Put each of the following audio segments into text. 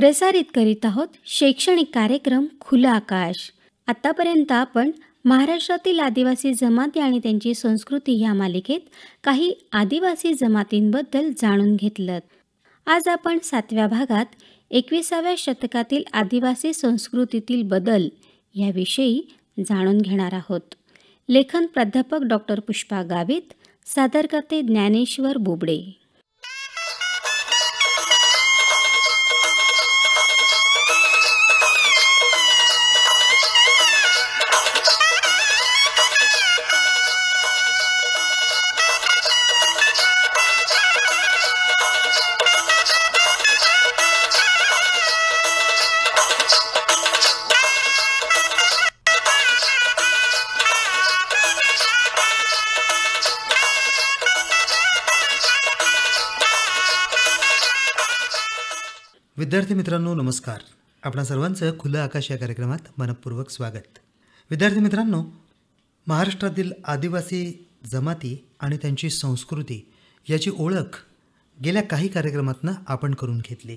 प्रसारित करीत आहोत शैक्षणिक कार्यक्रम खुलं आकाश आतापर्यंत आपण महाराष्ट्रातील आदिवासी जमाती आणि त्यांची संस्कृती या मालिकेत काही आदिवासी जमातींबद्दल जाणून घेतलं आज आपण सातव्या भागात एकविसाव्या शतकातील आदिवासी संस्कृतीतील बदल याविषयी जाणून घेणार आहोत लेखन प्राध्यापक डॉक्टर पुष्पा गावित सादरकर्ते ज्ञानेश्वर बोबडे विद्यार्थी मित्रांनो नमस्कार आपण सर्वांचं खुलं आकाश या कार्यक्रमात मनपूर्वक स्वागत विद्यार्थी मित्रांनो महाराष्ट्रातील आदिवासी जमाती आणि त्यांची संस्कृती याची ओळख गेल्या काही कार्यक्रमातनं आपण करून घेतली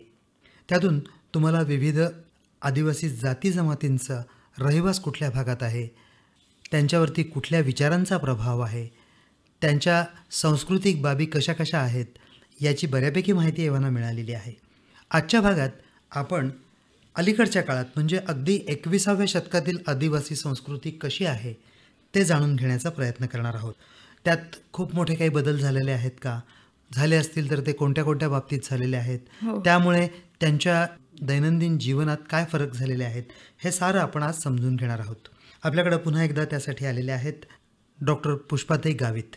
त्यातून तुम्हाला विविध आदिवासी जाती जमातींचा रहिवास कुठल्या भागात आहे त्यांच्यावरती कुठल्या विचारांचा प्रभाव आहे त्यांच्या सांस्कृतिक बाबी कशा कशा आहेत याची बऱ्यापैकी माहिती एव्हाना मिळालेली आहे आजच्या भागात आपण अलीकडच्या काळात म्हणजे अगदी एकविसाव्या शतकातील आदिवासी संस्कृती कशी आहे ते जाणून घेण्याचा प्रयत्न करणार आहोत त्यात खूप मोठे काही बदल झालेले आहेत का झाले असतील तर ते कोणत्या कोणत्या बाबतीत झालेले आहेत हो. त्यामुळे त्यांच्या दैनंदिन जीवनात काय फरक झालेले आहेत हे सारं आपण आज समजून घेणार आहोत आपल्याकडे पुन्हा एकदा त्यासाठी आलेले आहेत डॉक्टर पुष्पाताई गावित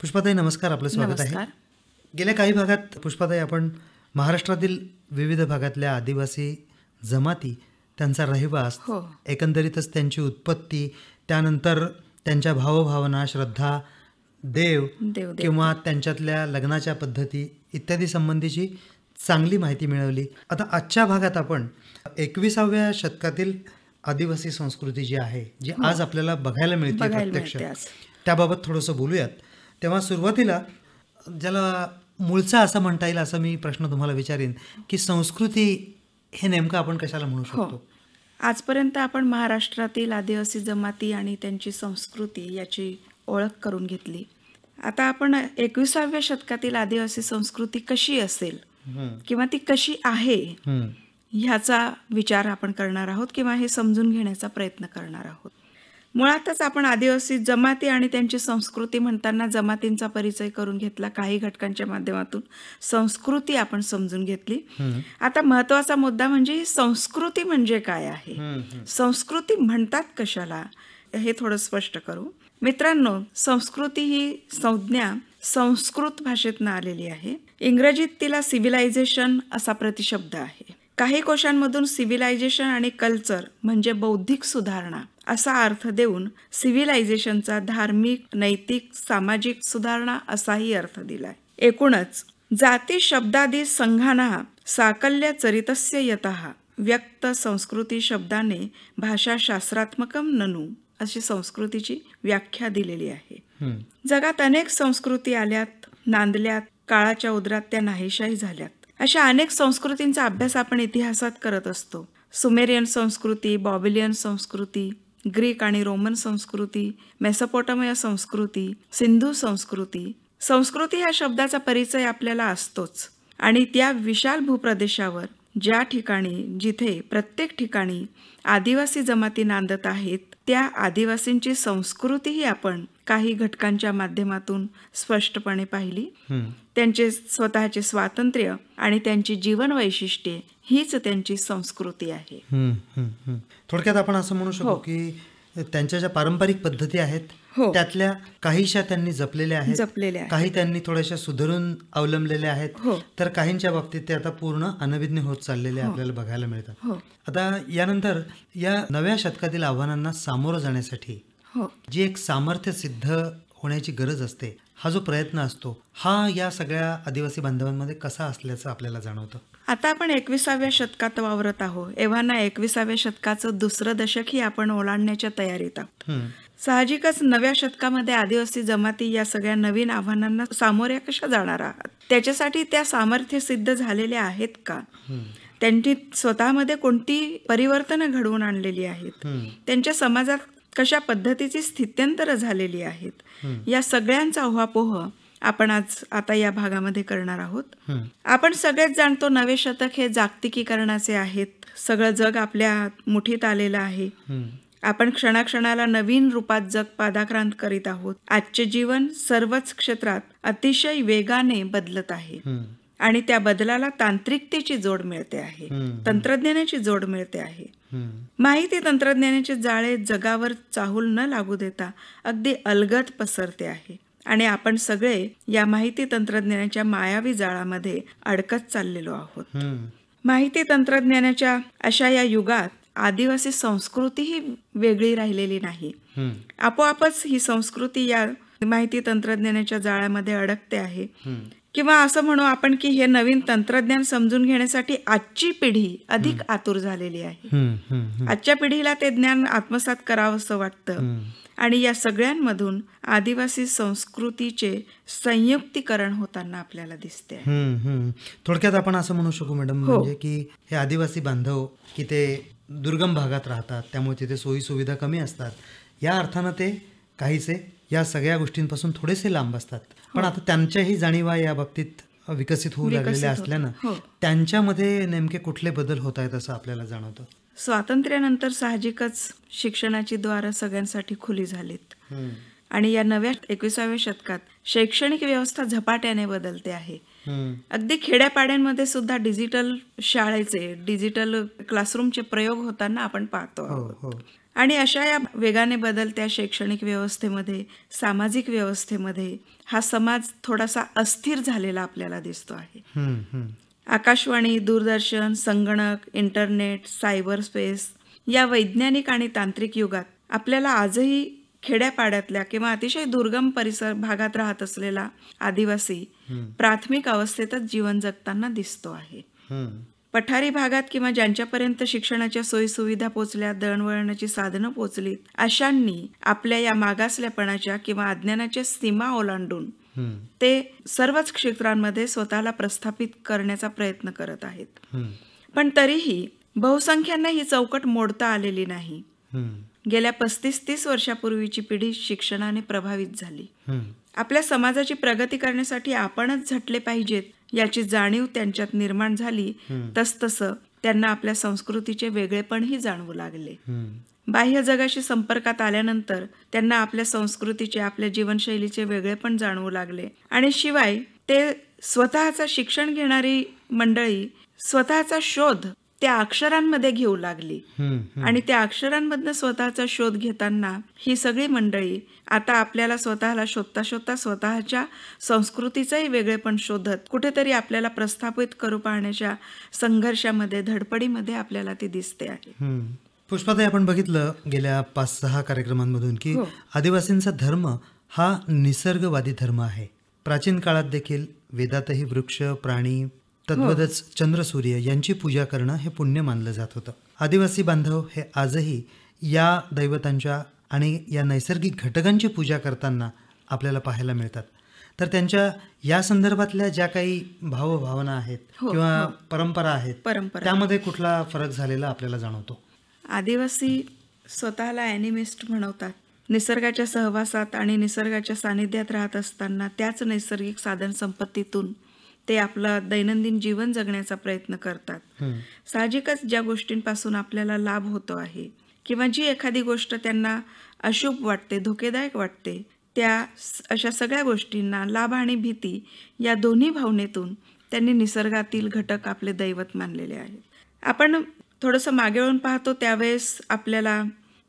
पुष्पाताई नमस्कार आपलं स्वागत आहे गेल्या काही भागात पुष्पाताई आपण महाराष्ट्रातील विविध भागातल्या आदिवासी जमाती त्यांचा रहिवास हो. एकंदरीतच त्यांची उत्पत्ती त्यानंतर त्यांच्या भावभावना श्रद्धा देव, देव किंवा त्यांच्यातल्या लग्नाच्या पद्धती इत्यादी संबंधीची चांगली माहिती मिळवली आता आजच्या भागात आपण एकविसाव्या शतकातील आदिवासी संस्कृती जी आहे जी हो. आज आपल्याला बघायला मिळते प्रत्यक्ष त्याबाबत थोडंसं बोलूयात तेव्हा सुरुवातीला ज्याला मूळचा असं म्हणता येईल असं मी प्रश्न तुम्हाला विचारेन की संस्कृती हे नेमकं आपण कशाला म्हणू हो. शकतो आजपर्यंत आपण महाराष्ट्रातील आदिवासी जमाती आणि त्यांची संस्कृती याची ओळख करून घेतली आता आपण एकविसाव्या शतकातील आदिवासी संस्कृती कशी असेल किंवा ती कशी आहे ह्याचा विचार आपण करणार आहोत किंवा हे समजून घेण्याचा प्रयत्न करणार आहोत मुळातच आपण आदिवासी जमाती आणि त्यांची संस्कृती म्हणताना जमातींचा परिचय करून घेतला काही घटकांच्या माध्यमातून संस्कृती आपण समजून घेतली आता महत्वाचा मुद्दा म्हणजे ही संस्कृती म्हणजे काय आहे संस्कृती म्हणतात कशाला हे थोडं स्पष्ट करू मित्रांनो संस्कृती ही संज्ञा संस्कृत भाषेतनं आलेली आहे इंग्रजीत तिला सिव्हिलायझेशन असा प्रतिशब्द आहे काही कोशांमधून सिव्हिलायझेशन आणि कल्चर म्हणजे बौद्धिक सुधारणा असा अर्थ देऊन सिव्हिलायझेशनचा धार्मिक नैतिक सामाजिक सुधारणा असाही अर्थ दिलाय एकूणच जाती शब्दादी संघाना साकल्य चरितस्य यत व्यक्त संस्कृती शब्दाने शास्त्रात्मकम ननु अशी संस्कृतीची व्याख्या दिलेली आहे जगात अनेक संस्कृती आल्यात नांदल्यात काळाच्या उदरात त्या नाहीशाही झाल्यात अशा अनेक संस्कृतींचा अभ्यास आपण इतिहासात करत असतो सुमेरियन संस्कृती बॉबिलियन संस्कृती ग्रीक आणि रोमन संस्कृती मेसोपोटामिया संस्कृती सिंधू संस्कृती संस्कृती ह्या शब्दाचा परिचय आपल्याला असतोच आणि त्या विशाल भूप्रदेशावर ज्या ठिकाणी जिथे प्रत्येक ठिकाणी आदिवासी जमाती नांदत आहेत त्या आदिवासींची संस्कृतीही आपण काही घटकांच्या माध्यमातून स्पष्टपणे पाहिली त्यांचे स्वतःचे स्वातंत्र्य आणि त्यांची जीवन वैशिष्ट्ये हीच त्यांची संस्कृती आहे थोडक्यात आपण असं म्हणू शकतो हो. की त्यांच्या ज्या पारंपरिक पद्धती आहेत हो त्यातल्या काहीशा त्यांनी जपलेल्या आहेत जपलेल्या काही त्यांनी थोड्याशा सुधारून अवलंबलेल्या आहेत हो. तर काहींच्या बाबतीत ते आता पूर्ण अनविज्ञ होत चाललेले हो. आपल्याला बघायला मिळतात हो आता यानंतर या नव्या शतकातील आव्हानांना सामोरं जाण्यासाठी हो जी एक सामर्थ्य सिद्ध होण्याची गरज असते हा जो प्रयत्न असतो हा या सगळ्या आदिवासी बांधवांमध्ये कसा असल्याचं आपल्याला जाणवतं आता आपण एकविसाव्या शतकात वावरत आहोत एव्हा ना एकविसाव्या शतकाचं दुसरं ही आपण ओलांडण्याच्या तयारीत आहोत साहजिकच नव्या शतकामध्ये आदिवासी जमाती या सगळ्या नवीन आव्हानांना सामोऱ्या कशा जाणार आहात त्याच्यासाठी त्या सामर्थ्य सिद्ध झालेल्या आहेत का त्यांची स्वतःमध्ये कोणती परिवर्तन घडवून आणलेली आहेत त्यांच्या समाजात कशा पद्धतीची स्थित्यंतर झालेली आहेत या सगळ्यांचा ओहापोह आपण आज आता या भागामध्ये करणार आहोत आपण सगळेच जाणतो नवे शतक हे जागतिकीकरणाचे आहेत सगळं जग आपल्या मुठीत आलेलं आहे आपण क्षणाक्षणाला नवीन रूपात जग पादाक्रांत करीत आहोत आजचे जीवन सर्वच क्षेत्रात अतिशय वेगाने बदलत आहे आणि त्या बदलाला तांत्रिकतेची जोड मिळते आहे तंत्रज्ञानाची जोड मिळते आहे माहिती तंत्रज्ञानाचे जाळे जगावर चाहूल न लागू देता अगदी अलगत पसरते आहे आणि आपण सगळे या माहिती तंत्रज्ञानाच्या मायावी जाळामध्ये अडकत चाललेलो आहोत माहिती तंत्रज्ञानाच्या अशा या युगात आदिवासी संस्कृती ही वेगळी राहिलेली नाही आपोआपच ही संस्कृती या माहिती तंत्रज्ञानाच्या जाळ्यामध्ये अडकते आहे किंवा असं म्हणू आपण की हे नवीन तंत्रज्ञान समजून घेण्यासाठी आजची पिढी अधिक आतुर झालेली आहे आजच्या पिढीला ते ज्ञान आत्मसात करावं असं वाटतं आणि या सगळ्यांमधून आदिवासी संस्कृतीचे संयुक्तीकरण होताना आपल्याला दिसते थोडक्यात आपण असं म्हणू शकू मॅडम हो. म्हणजे की हे आदिवासी बांधव की ते दुर्गम भागात राहतात त्यामुळे तिथे सोयी सुविधा कमी असतात या अर्थानं ते काहीसे या सगळ्या गोष्टींपासून थोडेसे लांब असतात हो. पण आता त्यांच्याही जाणीवा या बाबतीत विकसित होऊ लागलेल्या असल्यानं हो. त्यांच्यामध्ये नेमके कुठले बदल होत आहेत असं आपल्याला जाणवतं स्वातंत्र्यानंतर साहजिकच शिक्षणाची द्वार सगळ्यांसाठी खुली झालीत आणि या नव्या एकविसाव्या शतकात शैक्षणिक व्यवस्था झपाट्याने बदलते आहे अगदी खेड्यापाड्यांमध्ये सुद्धा डिजिटल शाळेचे डिजिटल क्लासरूमचे प्रयोग होताना आपण पाहतो हो, आणि अशा या वेगाने बदलत्या शैक्षणिक व्यवस्थेमध्ये सामाजिक व्यवस्थेमध्ये हा समाज थोडासा अस्थिर झालेला आपल्याला दिसतो आहे आकाशवाणी दूरदर्शन संगणक इंटरनेट सायबर स्पेस या वैज्ञानिक आणि तांत्रिक युगात आपल्याला आजही खेड्यापाड्यातल्या किंवा अतिशय दुर्गम परिसर भागात राहत असलेला आदिवासी प्राथमिक अवस्थेतच जीवन जगताना दिसतो आहे पठारी भागात किंवा ज्यांच्यापर्यंत शिक्षणाच्या सुविधा पोहोचल्या दळणवळणाची साधनं पोचली अशांनी आपल्या या मागासल्यापणाच्या किंवा अज्ञानाच्या सीमा ओलांडून ते सर्वच क्षेत्रांमध्ये स्वतःला प्रस्थापित करण्याचा प्रयत्न करत आहेत पण तरीही बहुसंख्यांना ही चौकट मोडता आलेली नाही गेल्या पस्तीस तीस वर्षापूर्वीची पिढी शिक्षणाने प्रभावित झाली आपल्या समाजाची प्रगती करण्यासाठी आपणच झटले पाहिजेत याची जाणीव त्यांच्यात निर्माण झाली तसतसं त्यांना आपल्या संस्कृतीचे वेगळेपणही जाणवू लागले बाह्य जगाशी संपर्कात आल्यानंतर त्यांना आपल्या संस्कृतीचे आपल्या जीवनशैलीचे वेगळेपण जाणवू लागले आणि शिवाय ते स्वतःचा शिक्षण घेणारी मंडळी स्वतःचा शोध त्या अक्षरांमध्ये घेऊ लागली आणि त्या अक्षरांमधनं स्वतःचा शोध घेताना ही सगळी मंडळी आता आपल्याला स्वतःला शोधता शोधता स्वतःच्या संस्कृतीचाही वेगळेपण शोधत कुठेतरी आपल्याला प्रस्थापित करू पाहण्याच्या संघर्षामध्ये धडपडीमध्ये आपल्याला ती दिसते आहे पुष्पाताई आपण बघितलं गेल्या पाच सहा कार्यक्रमांमधून की हो. आदिवासींचा धर्म हा निसर्गवादी धर्म आहे प्राचीन काळात देखील वेदातही वृक्ष प्राणी तद्वतच चंद्रसूर्य यांची पूजा करणं हे पुण्य मानलं जात होतं आदिवासी बांधव हे आजही या दैवतांच्या आणि या नैसर्गिक घटकांची पूजा करताना आपल्याला पाहायला मिळतात तर त्यांच्या या संदर्भातल्या ज्या काही भावभावना आहेत हो, हो. किंवा परंपरा आहेत परंपरा त्यामध्ये कुठला फरक झालेला आपल्याला जाणवतो आदिवासी स्वतःला ॲनिमिस्ट म्हणवतात निसर्गाच्या सहवासात आणि निसर्गाच्या सानिध्यात राहत असताना त्याच नैसर्गिक साधन संपत्तीतून ते आपलं दैनंदिन जीवन जगण्याचा प्रयत्न करतात साहजिकच ज्या गोष्टींपासून आपल्याला लाभ होतो आहे किंवा जी एखादी गोष्ट त्यांना अशुभ वाटते धोकेदायक वाटते त्या अशा सगळ्या गोष्टींना लाभ आणि भीती या दोन्ही भावनेतून त्यांनी निसर्गातील घटक आपले दैवत मानलेले आहेत आपण थोडंसं मागे वळून पाहतो त्यावेळेस आपल्याला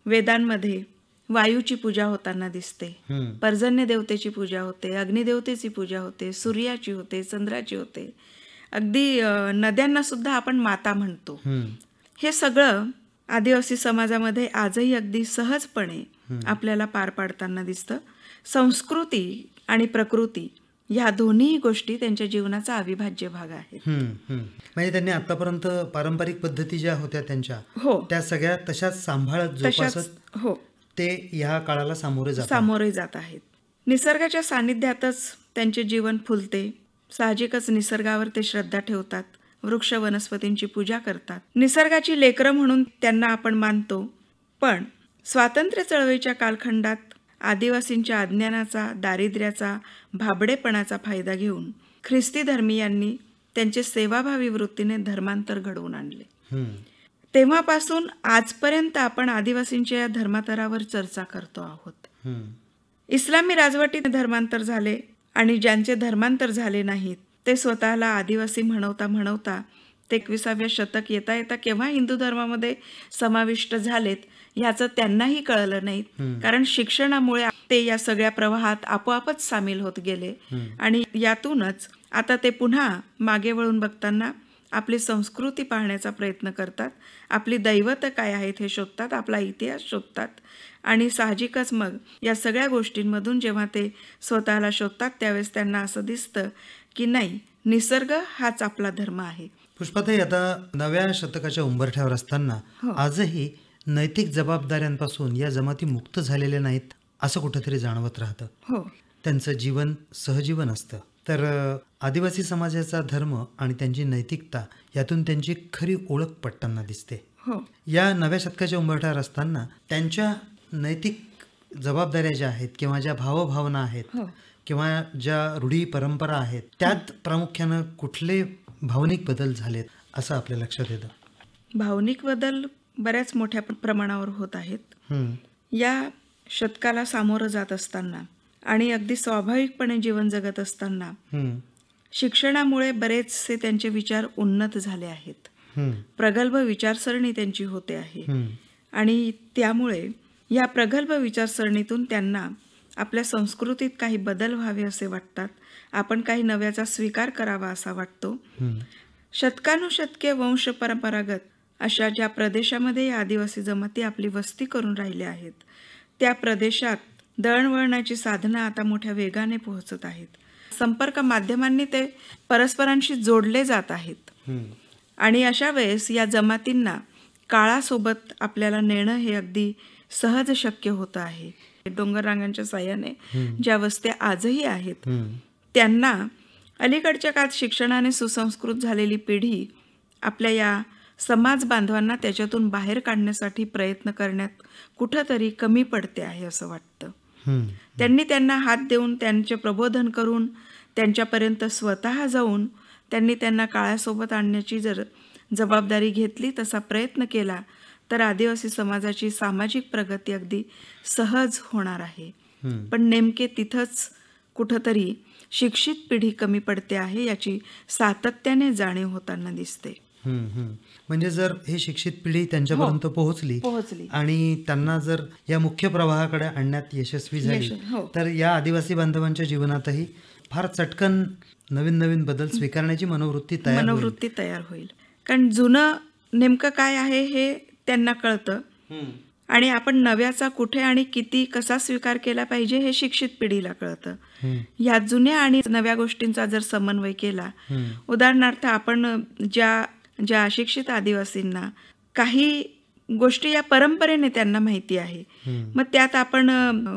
वेदांमध्ये वायूची पूजा होताना दिसते पर्जन्य देवतेची पूजा होते अग्निदेवतेची पूजा होते सूर्याची होते चंद्राची होते अगदी नद्यांना सुद्धा आपण माता म्हणतो हे सगळं आदिवासी समाजामध्ये आजही अगदी सहजपणे आपल्याला पार पाडताना दिसतं संस्कृती आणि प्रकृती या दोन्ही गोष्टी त्यांच्या जीवनाचा अविभाज्य भाग आहे म्हणजे त्यांनी आतापर्यंत पारंपरिक पद्धती ज्या होत्या त्यांच्या हो त्या सगळ्या तशाच सांभाळत हो ते या काळाला सामोरे जात सामोरे जात आहेत निसर्गाच्या सान्निध्यातच त्यांचे जीवन फुलते साहजिकच निसर्गावर ते श्रद्धा ठेवतात वृक्ष वनस्पतींची पूजा करतात निसर्गाची लेकरं म्हणून त्यांना आपण मानतो पण स्वातंत्र्य चळवळीच्या कालखंडात आदिवासींच्या अज्ञानाचा दारिद्र्याचा भाबडेपणाचा फायदा घेऊन ख्रिस्ती धर्मियांनी त्यांचे सेवाभावी वृत्तीने धर्मांतर घडवून आणले तेव्हापासून आजपर्यंत आपण आदिवासींच्या या धर्मांतरावर चर्चा करतो आहोत इस्लामी राजवटीत धर्मांतर झाले आणि ज्यांचे धर्मांतर झाले नाहीत ते स्वतःला आदिवासी म्हणवता म्हणवता एकविसाव्या शतक येता येता केव्हा हिंदू धर्मामध्ये समाविष्ट झालेत ह्याचं त्यांनाही कळलं नाही कारण शिक्षणामुळे ते या सगळ्या प्रवाहात आपोआपच सामील होत गेले आणि यातूनच आता ते पुन्हा मागे वळून बघताना आपली संस्कृती पाहण्याचा प्रयत्न करतात आपली दैवत काय आहेत हे शोधतात आपला इतिहास शोधतात आणि साहजिकच मग या सगळ्या गोष्टींमधून जेव्हा ते स्वतःला शोधतात त्यावेळेस त्यांना असं दिसतं की नाही निसर्ग हाच आपला धर्म आहे पुष्पाताई आता नव्या शतकाच्या उंबरठ्यावर असताना हो. आजही नैतिक जबाबदाऱ्यांपासून या जमाती मुक्त झालेल्या नाहीत असं कुठेतरी जाणवत राहतं हो त्यांचं जीवन सहजीवन असतं तर आदिवासी समाजाचा धर्म आणि त्यांची नैतिकता यातून त्यांची खरी ओळख पटताना दिसते हो. या नव्या शतकाच्या उंबरठ्यावर असताना त्यांच्या नैतिक जबाबदाऱ्या ज्या आहेत किंवा ज्या भावभावना आहेत हो. किंवा ज्या रूढी परंपरा आहेत त्यात हो. प्रामुख्यानं कुठले भावनिक बदल झालेत असं आपल्या लक्षात येतं भावनिक बदल बऱ्याच मोठ्या प्रमाणावर होत आहेत या शतकाला सामोरं जात असताना आणि अगदी स्वाभाविकपणे जीवन जगत असताना शिक्षणामुळे बरेचसे त्यांचे विचार उन्नत झाले आहेत प्रगल्भ विचारसरणी त्यांची होते आहे आणि त्यामुळे या प्रगल्भ विचारसरणीतून त्यांना आपल्या संस्कृतीत काही बदल व्हावे असे वाटतात आपण काही नव्याचा स्वीकार करावा असा वाटतो शतकानुशतके वंश परंपरागत अशा ज्या प्रदेशामध्ये या आदिवासी जमाती आपली वस्ती करून राहिल्या आहेत त्या प्रदेशात दळणवळणाची साधना आता मोठ्या वेगाने पोहोचत आहेत संपर्क माध्यमांनी ते परस्परांशी जोडले जात आहेत आणि अशा वेळेस या जमातींना काळासोबत आपल्याला नेणं हे अगदी सहज शक्य होत आहे डोंगर रांगांच्या साह्याने ज्या वस्त्या आजही आहेत त्यांना अलीकडच्या काळात शिक्षणाने सुसंस्कृत झालेली पिढी आपल्या या समाज बांधवांना त्याच्यातून बाहेर काढण्यासाठी प्रयत्न करण्यात कुठंतरी कमी पडते आहे असं वाटतं त्यांनी त्यांना हात देऊन त्यांचे प्रबोधन करून त्यांच्यापर्यंत स्वतः जाऊन त्यांनी त्यांना काळासोबत आणण्याची जर जबाबदारी घेतली तसा प्रयत्न केला तर आदिवासी समाजाची सामाजिक प्रगती अगदी सहज होणार आहे पण नेमके तिथंच कुठंतरी शिक्षित पिढी कमी पडते आहे याची सातत्याने जाणीव होताना दिसते म्हणजे जर हे शिक्षित पिढी त्यांच्यापर्यंत हो, पोहोचली पोहोचली आणि त्यांना जर या मुख्य प्रवाहाकडे आणण्यात यशस्वी झाली हो. तर या आदिवासी बांधवांच्या जीवनातही फार चटकन नवीन नवीन बदल स्वीकारण्याची मनोवृत्ती तयार मनोवृत्ती तयार होईल कारण जुनं नेमकं काय आहे हे त्यांना कळतं आणि आपण नव्याचा कुठे आणि किती कसा स्वीकार केला पाहिजे हे शिक्षित पिढीला कळतं या जुन्या आणि नव्या गोष्टींचा जर समन्वय केला उदाहरणार्थ आपण ज्या ज्या अशिक्षित आदिवासींना काही गोष्टी या परंपरेने त्यांना माहिती आहे मग त्यात आपण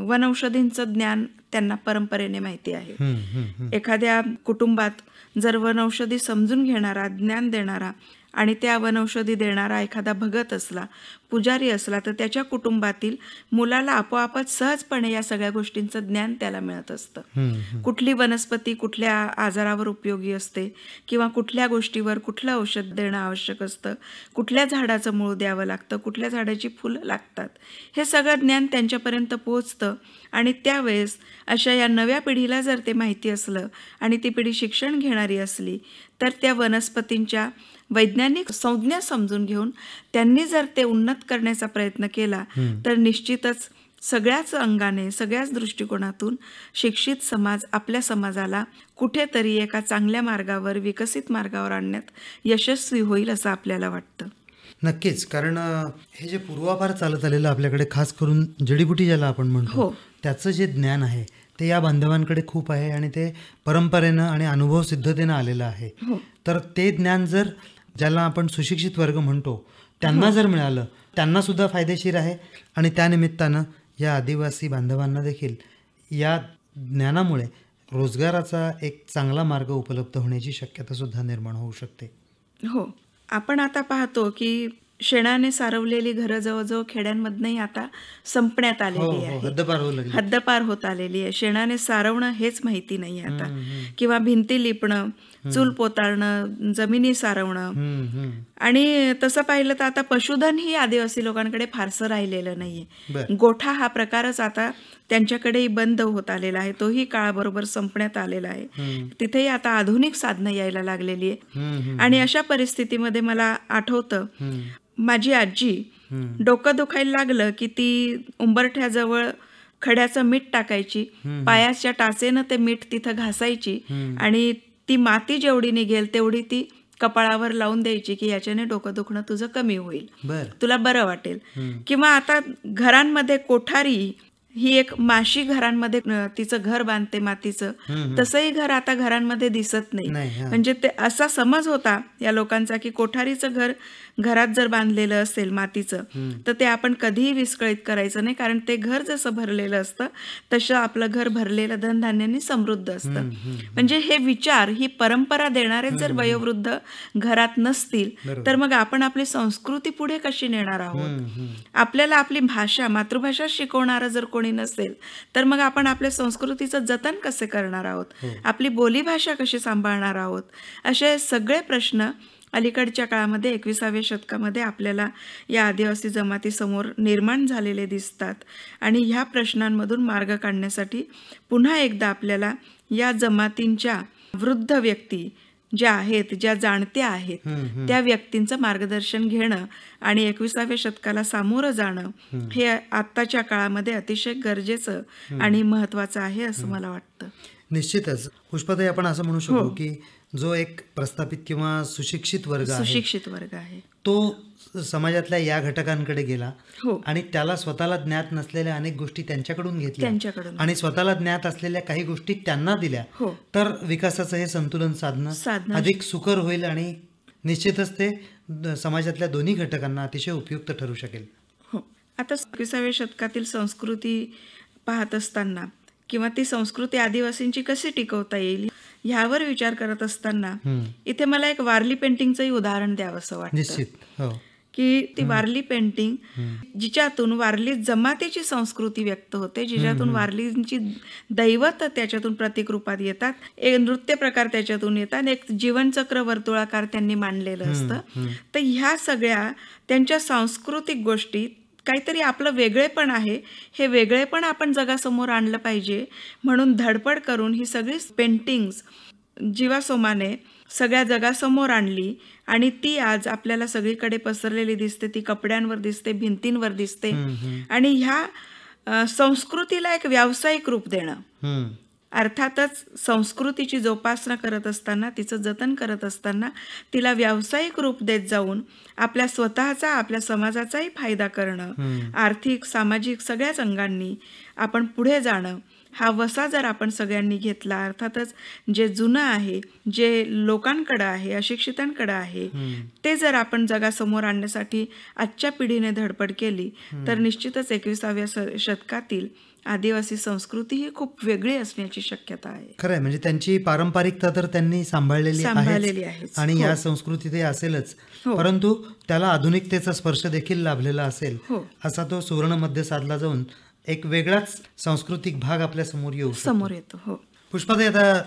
वनौषधींचं ज्ञान त्यांना परंपरेने माहिती आहे एखाद्या कुटुंबात जर वनौषधी समजून घेणारा ज्ञान देणारा आणि त्या वनौषधी देणारा एखादा भगत असला पुजारी असला तर त्याच्या कुटुंबातील मुलाला आपोआपच सहजपणे या सगळ्या गोष्टींचं ज्ञान त्याला मिळत असतं कुठली वनस्पती कुठल्या आजारावर उपयोगी असते किंवा कुठल्या गोष्टीवर कुठलं औषध देणं आवश्यक असतं कुठल्या झाडाचं मूळ द्यावं लागतं कुठल्या झाडाची फुलं लागतात हे सगळं ज्ञान त्यांच्यापर्यंत पोहोचतं आणि त्यावेळेस अशा या नव्या पिढीला जर ते माहिती असलं आणि ती पिढी शिक्षण घेणारी असली तर त्या वनस्पतींच्या वैज्ञानिक संज्ञा समजून घेऊन त्यांनी जर ते उन्नत करण्याचा प्रयत्न केला तर निश्चितच सगळ्याच अंगाने सगळ्याच दृष्टिकोनातून शिक्षित समाज आपल्या समाजाला कुठेतरी एका चांगल्या मार्गावर विकसित मार्गावर आणण्यात यशस्वी होईल असं आपल्याला वाटतं नक्कीच कारण हे जे पूर्वापार चालत आलेलं आपल्याकडे खास करून जडीबुटी ज्याला आपण म्हणतो हो त्याचं जे ज्ञान आहे ते या बांधवांकडे खूप आहे आणि ते परंपरेनं आणि अनुभव सिद्धतेनं आलेलं आहे हो. तर ते ज्ञान जर ज्याला आपण सुशिक्षित वर्ग म्हणतो त्यांना हो. जर मिळालं त्यांना सुद्धा फायदेशीर आहे आणि त्यानिमित्तानं या आदिवासी बांधवांना देखील या ज्ञानामुळे रोजगाराचा एक चांगला मार्ग उपलब्ध होण्याची शक्यता सुद्धा निर्माण होऊ शकते हो आपण आता पाहतो की शेणाने सारवलेली घरं जवळजवळ खेड्यांमधनही आता संपण्यात हो, आलेली हो, आहे हद्दपार हद्दपार होत आलेली आहे शेणाने सारवणं हेच माहिती नाही आता किंवा भिंती लिपणं चूल पोताळणं जमिनी सारवणं आणि तसं पाहिलं तर आता पशुधन ही आदिवासी लोकांकडे फारसं राहिलेलं नाहीये गोठा हा प्रकारच आता त्यांच्याकडे बंद होत आलेला आहे तोही काळाबरोबर संपण्यात आलेला आहे तिथेही आता आधुनिक साधनं यायला लागलेली आहे आणि अशा परिस्थितीमध्ये मला आठवतं माझी आजी डोकं दुखायला लागलं की ती उंबरठ्याजवळ खड्याचं मीठ टाकायची पायाच्या टासेनं ते मीठ तिथं घासायची आणि ती माती जेवढी निघेल तेवढी ती कपाळावर लावून द्यायची की याच्याने डोकं दुखणं तुझं कमी होईल तुला बरं वाटेल किंवा आता घरांमध्ये कोठारी ही एक माशी घरांमध्ये तिचं घर बांधते मातीचं तसंही घर आता घरांमध्ये दिसत नाही म्हणजे ते असा समज होता या लोकांचा की कोठारीचं घर घरात जर बांधलेलं असेल मातीचं तर ते आपण कधीही विस्कळीत करायचं नाही कारण ते घर जसं भरलेलं असतं तसं आपलं घर भरलेलं धनधान्यांनी समृद्ध असतं म्हणजे हे विचार ही परंपरा देणारे जर वयोवृद्ध घरात नसतील तर मग आपण आपली संस्कृती पुढे कशी नेणार आहोत आपल्याला आपली भाषा मातृभाषा शिकवणारा जर कोणी नसेल तर मग आपण आपल्या संस्कृतीचं जतन कसे करणार आहोत हो. आपली बोलीभाषा कशी सांभाळणार आहोत असे सगळे प्रश्न अलीकडच्या काळामध्ये एकविसाव्या शतकामध्ये आपल्याला या आदिवासी जमातीसमोर निर्माण झालेले दिसतात आणि ह्या प्रश्नांमधून मार्ग काढण्यासाठी पुन्हा एकदा आपल्याला या जमातींच्या वृद्ध व्यक्ती ज्या आहेत ज्या जाणत्या आहेत त्या व्यक्तींचं मार्गदर्शन घेणं आणि एकविसाव्या शतकाला सामोरं जाणं हे आत्ताच्या काळामध्ये अतिशय गरजेचं आणि महत्वाचं आहे असं मला वाटतं निश्चितच पुष्पाताई आपण असं म्हणू शकतो हो. की जो एक प्रस्थापित किंवा सुशिक्षित वर्ग सुशिक्षित वर्ग आहे तो समाजातल्या या घटकांकडे गेला हो आणि त्याला स्वतःला ज्ञात नसलेल्या अनेक गोष्टी त्यांच्याकडून घेतल्या आणि स्वतःला ज्ञात असलेल्या काही गोष्टी त्यांना दिल्या हो तर विकासाचं हे संतुलन साधणं अधिक सुकर होईल आणि निश्चितच ते समाजातल्या दोन्ही घटकांना अतिशय उपयुक्त ठरू शकेल हो. आता एकविसाव्या शतकातील संस्कृती पाहत असताना किंवा ती संस्कृती आदिवासींची कशी टिकवता येईल ह्यावर विचार करत असताना इथे मला एक वारली पेंटिंगचंही उदाहरण द्यावं असं वाटतं हो. की ती वारली पेंटिंग जिच्यातून वारली जमातीची संस्कृती व्यक्त होते जिच्यातून वारलींची दैवत त्याच्यातून प्रतीक रूपात येतात एक नृत्य प्रकार त्याच्यातून येतात एक जीवनचक्र वर्तुळाकार त्यांनी मांडलेलं असतं तर ह्या सगळ्या त्यांच्या सांस्कृतिक गोष्टी काहीतरी आपलं वेगळेपण आहे हे वेगळेपण आपण जगासमोर आणलं पाहिजे म्हणून धडपड करून ही सगळी पेंटिंग्स जीवासोमाने सगळ्या जगासमोर आणली आणि ती आज आपल्याला सगळीकडे पसरलेली दिसते ती कपड्यांवर दिसते भिंतींवर दिसते आणि ह्या संस्कृतीला एक व्यावसायिक रूप देणं अर्थातच संस्कृतीची जोपासना करत असताना तिचं जतन करत असताना तिला व्यावसायिक रूप देत जाऊन आपल्या स्वतःचा आपल्या समाजाचाही फायदा करणं आर्थिक सामाजिक सगळ्याच अंगांनी आपण पुढे जाणं हा वसा जर आपण सगळ्यांनी घेतला अर्थातच जे जुनं आहे जे लोकांकडं आहे अशिक्षितांकडं आहे ते जर आपण जगासमोर आणण्यासाठी आजच्या पिढीने धडपड केली तर निश्चितच एकविसाव्या शतकातील आदिवासी संस्कृती ही खूप वेगळी असण्याची शक्यता आहे खरंय म्हणजे त्यांची पारंपरिकता तर त्यांनी सांभाळलेली सांभाळलेली आहे आणि या हो. संस्कृती ते असेलच हो. परंतु त्याला आधुनिकतेचा स्पर्श देखील लाभलेला असेल हो. असा तो सुवर्ण मध्य साधला जाऊन एक वेगळाच सांस्कृतिक भाग आपल्या समोर येऊ समोर येतो हो पुष्पाताई आता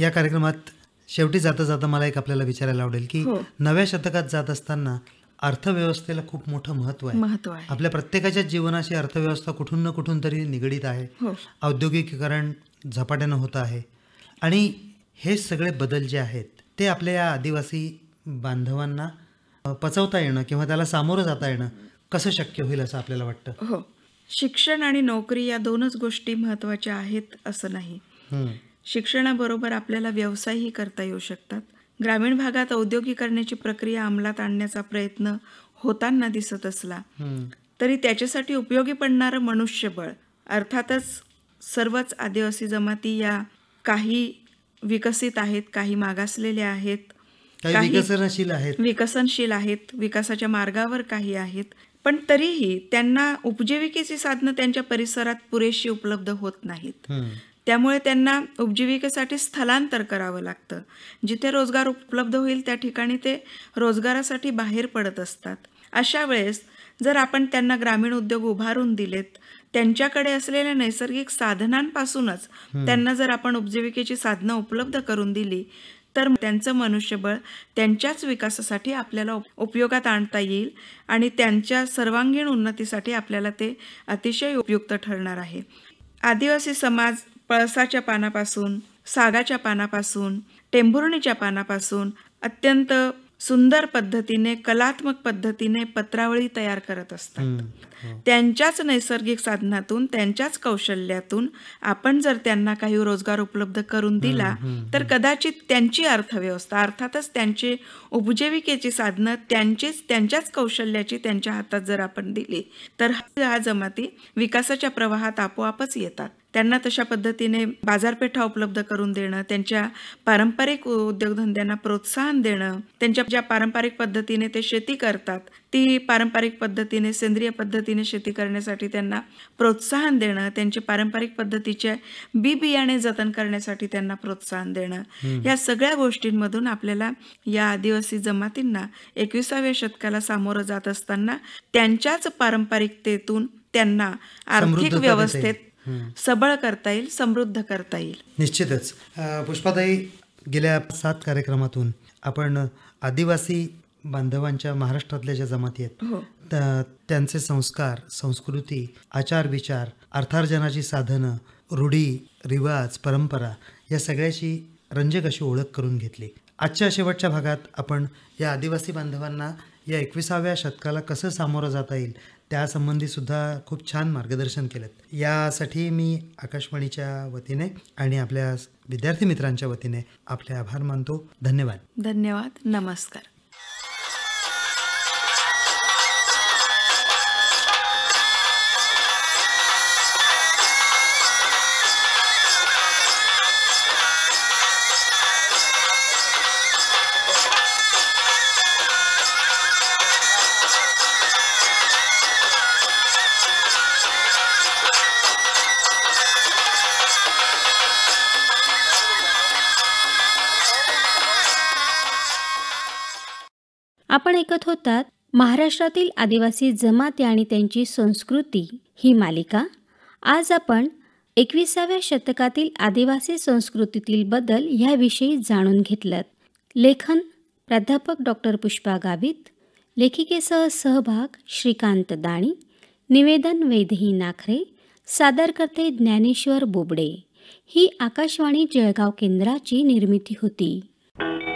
या कार्यक्रमात शेवटी जाता जाता मला एक आपल्याला विचारायला आवडेल की हो। नव्या शतकात जात असताना अर्थव्यवस्थेला खूप मोठं महत्व आहे महत्व आपल्या प्रत्येकाच्या जीवनाशी अर्थव्यवस्था कुठून ना कुठून तरी निगडीत आहे हो. औद्योगिकीकरण झपाट्यानं होत आहे आणि हे सगळे बदल जे आहेत ते आपल्या या आदिवासी बांधवांना पचवता येणं किंवा त्याला सामोरं जाता येणं कसं शक्य होईल असं आपल्याला वाटतं हो शिक्षण आणि नोकरी या दोनच गोष्टी महत्वाच्या आहेत असं नाही शिक्षणाबरोबर आपल्याला व्यवसायही करता येऊ शकतात ग्रामीण भागात औद्योगिकरणाची प्रक्रिया अंमलात आणण्याचा प्रयत्न होताना दिसत असला तरी त्याच्यासाठी उपयोगी पडणारं मनुष्यबळ अर्थातच सर्वच आदिवासी जमाती या काही विकसित आहेत काही मागासलेल्या आहेत काही विकसनशील आहेत विकसनशील आहेत विकासाच्या मार्गावर काही आहेत पण तरीही त्यांना उपजीविकेची साधनं त्यांच्या परिसरात पुरेशी उपलब्ध होत नाहीत त्यामुळे त्यांना उपजीविकेसाठी स्थलांतर करावं लागतं जिथे रोजगार उपलब्ध होईल त्या ठिकाणी ते रोजगारासाठी बाहेर पडत असतात अशा वेळेस जर आपण त्यांना ग्रामीण उद्योग उभारून दिलेत त्यांच्याकडे असलेल्या नैसर्गिक साधनांपासूनच त्यांना जर आपण उपजीविकेची साधनं उपलब्ध करून दिली तर त्यांचं मनुष्यबळ त्यांच्याच विकासासाठी आपल्याला उपयोगात आणता येईल आणि त्यांच्या सर्वांगीण उन्नतीसाठी आपल्याला ते अतिशय उपयुक्त ठरणार आहे आदिवासी समाज पळसाच्या पानापासून सागाच्या पानापासून टेंभुर्णीच्या पानापासून अत्यंत सुंदर पद्धतीने कलात्मक पद्धतीने पत्रावळी तयार करत असतात हो. त्यांच्याच नैसर्गिक साधनातून त्यांच्याच कौशल्यातून आपण जर त्यांना काही रोजगार उपलब्ध करून दिला तर कदाचित त्यांची अर्थव्यवस्था अर्थातच त्यांची उपजीविकेची साधनं त्यांचीच त्यांच्याच कौशल्याची त्यांच्या हातात जर आपण दिली तर ह्या जमाती विकासाच्या प्रवाहात आपोआपच येतात त्यांना तशा पद्धतीने बाजारपेठा उपलब्ध करून देणं त्यांच्या पारंपरिक उद्योगधंद्यांना प्रोत्साहन देणं त्यांच्या ज्या पारंपरिक पद्धतीने ते शेती करतात ती पारंपरिक पद्धतीने सेंद्रिय पद्धतीने शेती करण्यासाठी त्यांना प्रोत्साहन देणं त्यांचे पारंपरिक पद्धतीचे बी बियाणे जतन करण्यासाठी त्यांना प्रोत्साहन देणं या सगळ्या गोष्टींमधून आपल्याला या आदिवासी जमातींना एकविसाव्या शतकाला सामोरं जात असताना त्यांच्याच पारंपरिकतेतून त्यांना आर्थिक व्यवस्थेत सबळ करता येईल समृद्ध करता येईल निश्चितच पुष्पाताई गेल्या सात कार्यक्रमातून आपण आदिवासी बांधवांच्या महाराष्ट्रातल्या ज्या जमाती आहेत हो. त्यांचे संस्कार संस्कृती आचार विचार अर्थार्जनाची साधनं रूढी रिवाज परंपरा या सगळ्याची रंजक अशी ओळख करून घेतली आजच्या शेवटच्या भागात आपण या आदिवासी बांधवांना या एकविसाव्या शतकाला कसं सामोरं जाता येईल सुद्धा खूप छान मार्गदर्शन केलं यासाठी मी आकाशवाणीच्या वतीने आणि आपल्या विद्यार्थी मित्रांच्या वतीने आपले आभार मानतो धन्यवाद धन्यवाद नमस्कार महाराष्ट्रातील आदिवासी जमाती आणि त्यांची संस्कृती ही मालिका आज आपण एकविसाव्या शतकातील आदिवासी संस्कृतीतील बदल ह्याविषयी जाणून घेतलं लेखन प्राध्यापक डॉक्टर पुष्पा गावित लेखिकेसह सहभाग श्रीकांत दाणी निवेदन वेदही नाखरे सादरकर्ते ज्ञानेश्वर बोबडे ही आकाशवाणी जळगाव केंद्राची निर्मिती होती